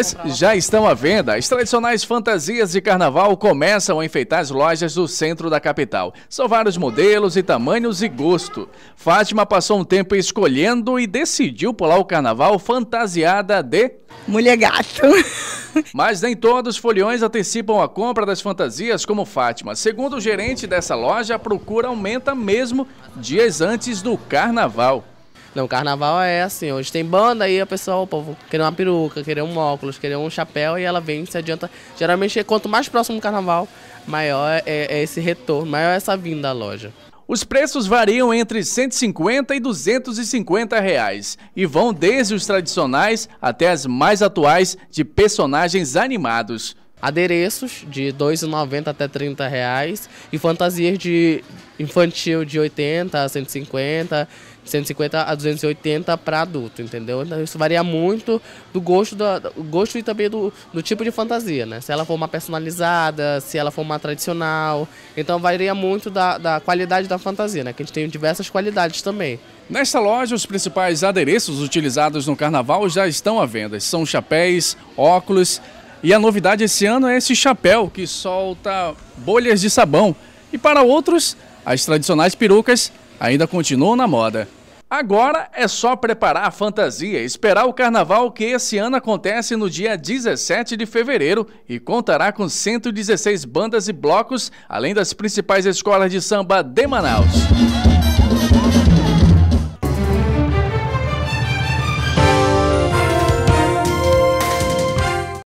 Mas já estão à venda. As tradicionais fantasias de carnaval começam a enfeitar as lojas do centro da capital. São vários modelos e tamanhos e gosto. Fátima passou um tempo escolhendo e decidiu pular o carnaval fantasiada de. Mulher gato. Mas nem todos os foliões antecipam a compra das fantasias como Fátima. Segundo o gerente dessa loja, a procura aumenta mesmo dias antes do carnaval. Não, carnaval é assim, hoje tem banda aí a pessoa, o povo querer uma peruca, querer um óculos, querer um chapéu e ela vem, se adianta. Geralmente, quanto mais próximo do carnaval, maior é, é, é esse retorno, maior é essa vinda à loja. Os preços variam entre 150 e 250 reais e vão desde os tradicionais até as mais atuais de personagens animados adereços de R$ 2,90 até R$ reais, e fantasias de infantil de 80 a 150, 150 a 280 para adulto, entendeu? Então, isso varia muito do gosto do gosto e também do, do tipo de fantasia, né? Se ela for uma personalizada, se ela for uma tradicional. Então varia muito da, da qualidade da fantasia, né? Que a gente tem diversas qualidades também. Nesta loja, os principais adereços utilizados no carnaval já estão à venda. São chapéus, óculos, e a novidade esse ano é esse chapéu que solta bolhas de sabão. E para outros, as tradicionais perucas ainda continuam na moda. Agora é só preparar a fantasia, esperar o carnaval que esse ano acontece no dia 17 de fevereiro e contará com 116 bandas e blocos, além das principais escolas de samba de Manaus.